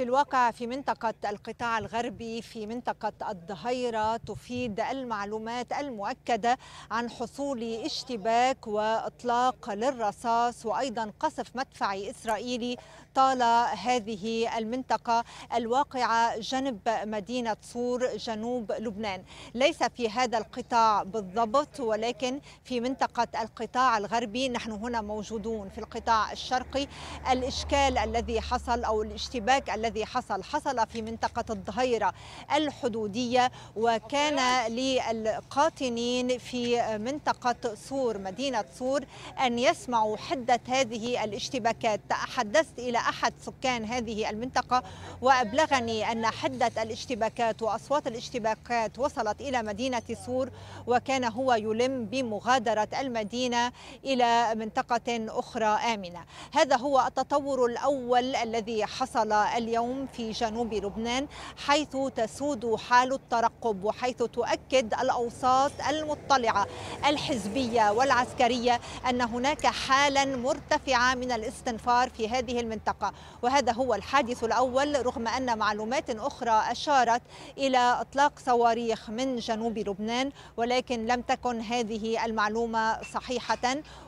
في الواقع في منطقة القطاع الغربي في منطقة الظهيرة تفيد المعلومات المؤكدة عن حصول اشتباك وإطلاق للرصاص وأيضا قصف مدفعي إسرائيلي طال هذه المنطقة الواقعة جنب مدينة صور جنوب لبنان ليس في هذا القطاع بالضبط ولكن في منطقة القطاع الغربي نحن هنا موجودون في القطاع الشرقي الإشكال الذي حصل أو الاشتباك الذي حصل حصل في منطقة الظهيرة الحدودية وكان للقاطنين في منطقة صور مدينة صور أن يسمعوا حدة هذه الاشتباكات تحدثت إلى أحد سكان هذه المنطقة وأبلغني أن حدة الاشتباكات وأصوات الاشتباكات وصلت إلى مدينة صور وكان هو يلم بمغادرة المدينة إلى منطقة أخرى آمنة هذا هو التطور الأول الذي حصل اليوم اليوم في جنوب لبنان حيث تسود حال الترقب وحيث تؤكد الأوساط المطلعة الحزبية والعسكرية أن هناك حالا مرتفعة من الاستنفار في هذه المنطقة وهذا هو الحادث الأول رغم أن معلومات أخرى أشارت إلى إطلاق صواريخ من جنوب لبنان ولكن لم تكن هذه المعلومة صحيحة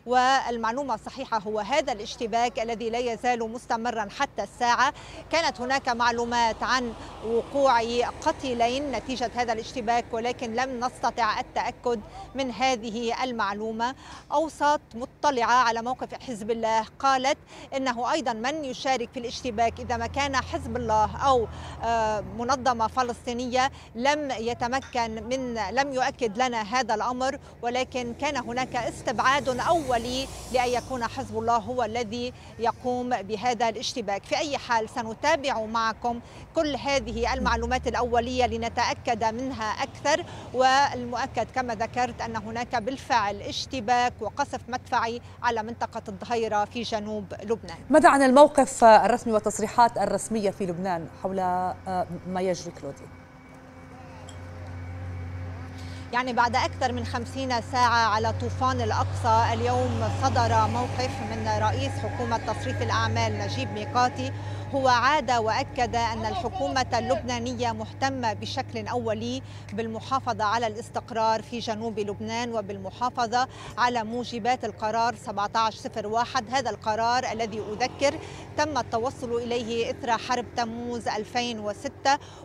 والمعلومة الصحيحة هو هذا الاشتباك الذي لا يزال مستمرا حتى الساعة كانت كانت هناك معلومات عن وقوع قتيلين نتيجة هذا الاشتباك ولكن لم نستطع التأكد من هذه المعلومة أوسط مطلعة على موقف حزب الله قالت إنه أيضا من يشارك في الاشتباك إذا ما كان حزب الله أو آه، منظمة فلسطينية لم يتمكن من لم يؤكد لنا هذا الأمر ولكن كان هناك استبعاد أولي لأن يكون حزب الله هو الذي يقوم بهذا الاشتباك في أي حال سنتابع معكم كل هذه المعلومات الأولية لنتأكد منها أكثر والمؤكد كما ذكرت أن هناك بالفعل اشتباك وقصف مدفعي على منطقة الظهيرة في جنوب لبنان ماذا عن الموقف آه، الرسمي والتصريحات الرسمية في لبنان حول آه، ما يجري كلودي؟ يعني بعد أكثر من خمسين ساعة على طوفان الأقصى اليوم صدر موقف من رئيس حكومة تصريف الأعمال نجيب ميقاتي هو عاد وأكد أن الحكومة اللبنانية مهتمة بشكل أولي بالمحافظة على الاستقرار في جنوب لبنان وبالمحافظة على موجبات القرار 1701 هذا القرار الذي أذكر تم التوصل إليه إثر حرب تموز 2006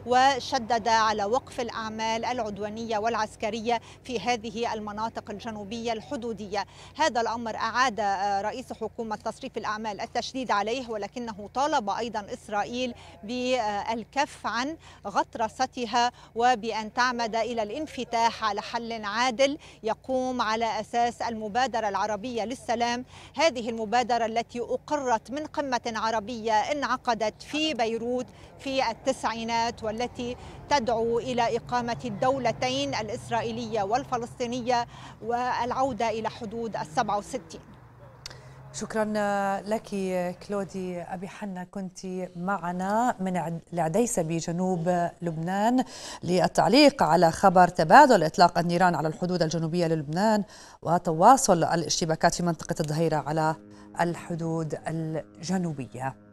وشدد على وقف الأعمال العدوانية والعسكرية في هذه المناطق الجنوبية الحدودية هذا الأمر أعاد رئيس حكومة تصريف الأعمال التشديد عليه ولكنه طالب أيضا أيضا إسرائيل بالكف عن غطرستها وبأن تعمد إلى الانفتاح على حل عادل يقوم على أساس المبادرة العربية للسلام هذه المبادرة التي أقرت من قمة عربية انعقدت في بيروت في التسعينات والتي تدعو إلى إقامة الدولتين الإسرائيلية والفلسطينية والعودة إلى حدود السبعة وستين شكرا لك كلودي أبي حنا كنت معنا من العديسة بجنوب لبنان للتعليق على خبر تبادل إطلاق النيران على الحدود الجنوبية للبنان وتواصل الاشتباكات في منطقة الظهيرة على الحدود الجنوبية